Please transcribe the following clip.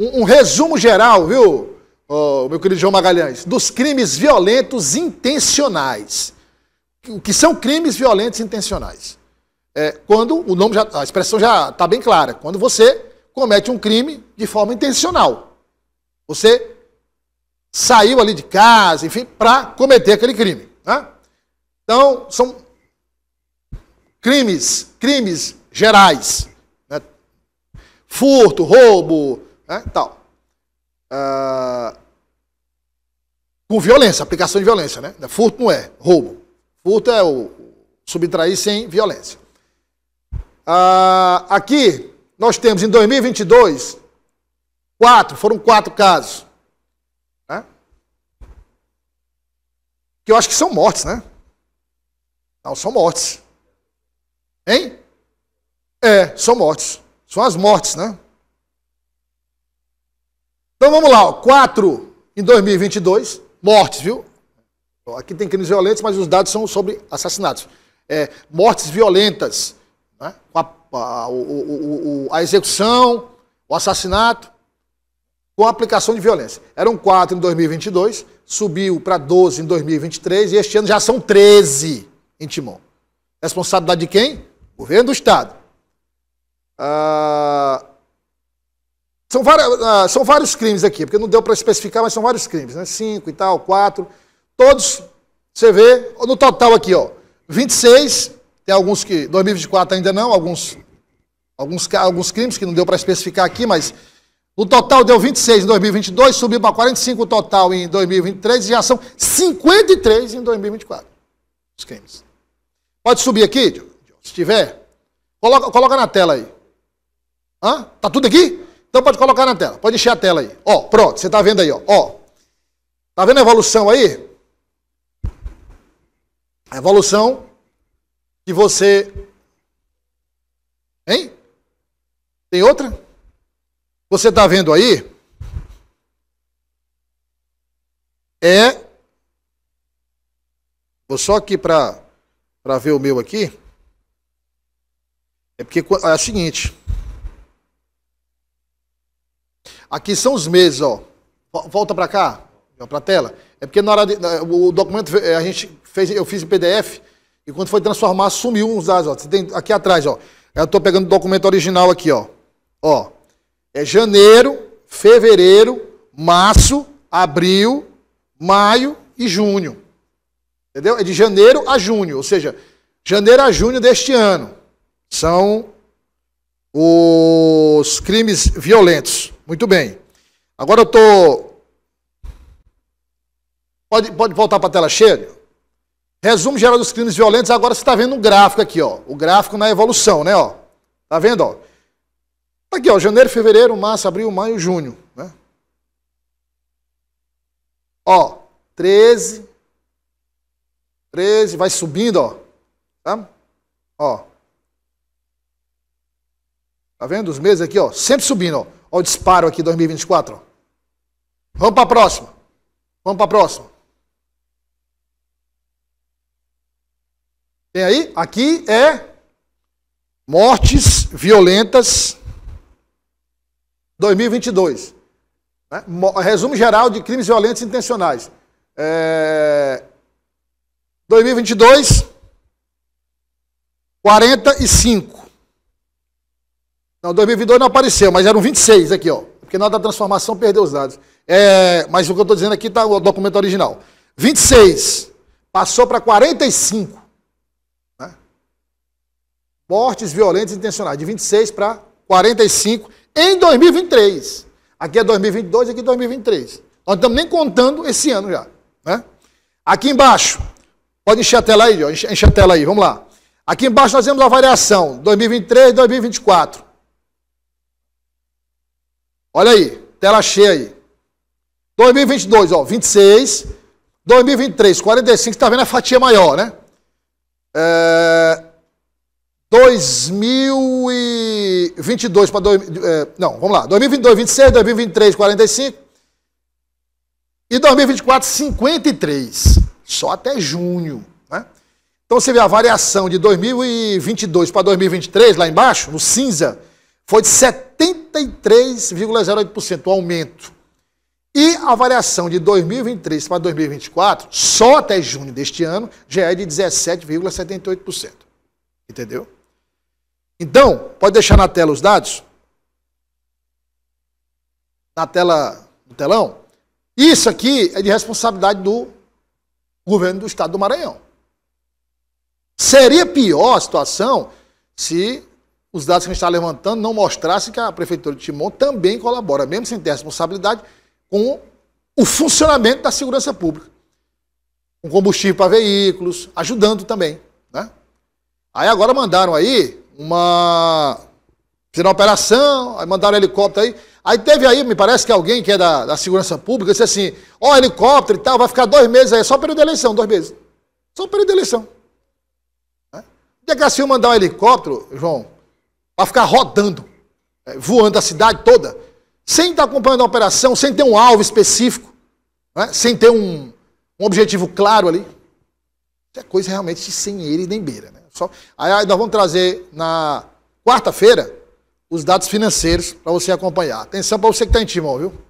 um, um resumo geral, viu, oh, meu querido João Magalhães, dos crimes violentos intencionais. O que são crimes violentos intencionais? É, quando o nome já, a expressão já está bem clara, quando você comete um crime de forma intencional. Você saiu ali de casa, enfim, para cometer aquele crime. Né? Então, são crimes, crimes gerais. Né? Furto, roubo, né, tal. Ah, com violência, aplicação de violência, né? Furto não é, roubo. Furto é o subtrair sem violência. Ah, aqui nós temos em 2022 quatro, foram quatro casos. Né? Que eu acho que são mortes, né? Não, são mortes. Hein? É, são mortes. São as mortes, né? Então vamos lá, ó, 4 em 2022, mortes, viu? Aqui tem crimes violentos, mas os dados são sobre assassinatos. É, mortes violentas, né? a, a, o, o, a execução, o assassinato, com aplicação de violência. Eram 4 em 2022, subiu para 12 em 2023 e este ano já são 13 em Timon. Responsabilidade de quem? Governo do Estado. Ah, são, várias, ah, são vários crimes aqui, porque não deu para especificar, mas são vários crimes, né? Cinco e tal, quatro. Todos, você vê, no total aqui, ó, 26, tem alguns que, 2024 ainda não, alguns, alguns, alguns crimes que não deu para especificar aqui, mas no total deu 26 em 2022, subiu para 45 o total em 2023 e já são 53 em 2024 os crimes. Pode subir aqui, se tiver. Coloca, coloca na tela aí. Hã? Tá tudo aqui? Então pode colocar na tela, pode encher a tela aí. Ó, pronto, você está vendo aí, ó. ó. Tá vendo a evolução aí? A evolução que você. Hein? Tem outra? Você está vendo aí? É. Vou só aqui para ver o meu aqui. É porque é o seguinte. Aqui são os meses, ó. Volta para cá, para a tela. É porque na hora de, o documento eh, a gente fez, eu fiz em PDF e quando foi transformar sumiu uns dados, ó. Você tem aqui atrás, ó. Eu estou pegando o documento original aqui, ó. Ó. É janeiro, fevereiro, março, abril, maio e junho. Entendeu? É de janeiro a junho, ou seja, janeiro a junho deste ano. São o os crimes violentos. Muito bem. Agora eu estou. Pode, pode voltar para a tela cheia? Resumo geral dos crimes violentos. Agora você está vendo um gráfico aqui, ó. O gráfico na evolução, né? Ó. Tá vendo? Ó. Tá aqui, ó. Janeiro, fevereiro, março, abril, maio, junho. Né? Ó. 13. 13. Vai subindo, ó. Tá? Ó. Tá vendo? Os meses aqui, ó, sempre subindo, ó. ó o disparo aqui 2024. Ó. Vamos para a próxima. Vamos para a próxima. Tem aí? Aqui é mortes violentas 2022. Né? Resumo geral de crimes violentos intencionais. É... 2022, 45. Não, 2022 não apareceu, mas eram 26 aqui, ó. Porque na hora da transformação perdeu os dados. É, mas o que eu estou dizendo aqui está o documento original. 26 passou para 45. Né? Mortes violentas intencionais. De 26 para 45 em 2023. Aqui é 2022 e aqui é 2023. Nós não estamos nem contando esse ano já. Né? Aqui embaixo, pode encher a tela aí, ó, encher a tela aí, vamos lá. Aqui embaixo nós temos a variação 2023 2024. Olha aí, tela cheia aí. 2022, ó, 26. 2023, 45, está vendo a fatia maior, né? É, 2022 para. É, não, vamos lá. 2022, 26, 2023, 45. E 2024, 53. Só até junho. Né? Então você vê a variação de 2022 para 2023, lá embaixo, no cinza, foi de 70. 73,08% o aumento. E a variação de 2023 para 2024, só até junho deste ano, já é de 17,78%. Entendeu? Então, pode deixar na tela os dados? Na tela, no telão? Isso aqui é de responsabilidade do governo do estado do Maranhão. Seria pior a situação se os dados que a gente está levantando não mostrassem que a Prefeitura de Timon também colabora, mesmo sem ter responsabilidade, com o funcionamento da segurança pública. Com combustível para veículos, ajudando também. Né? Aí agora mandaram aí uma. Fizeram uma operação, aí mandaram um helicóptero aí. Aí teve aí, me parece que alguém que é da, da segurança pública disse assim: ó, oh, helicóptero e tal, vai ficar dois meses aí, só período de eleição, dois meses. Só período de eleição. Né? Onde é que a mandar um helicóptero, João? para ficar rodando, é, voando a cidade toda, sem estar tá acompanhando a operação, sem ter um alvo específico, né? sem ter um, um, objetivo claro ali. Isso é coisa realmente sem ele nem beira. Né? Só... Aí nós vamos trazer na quarta-feira os dados financeiros para você acompanhar. Atenção para você que está em Timon, viu?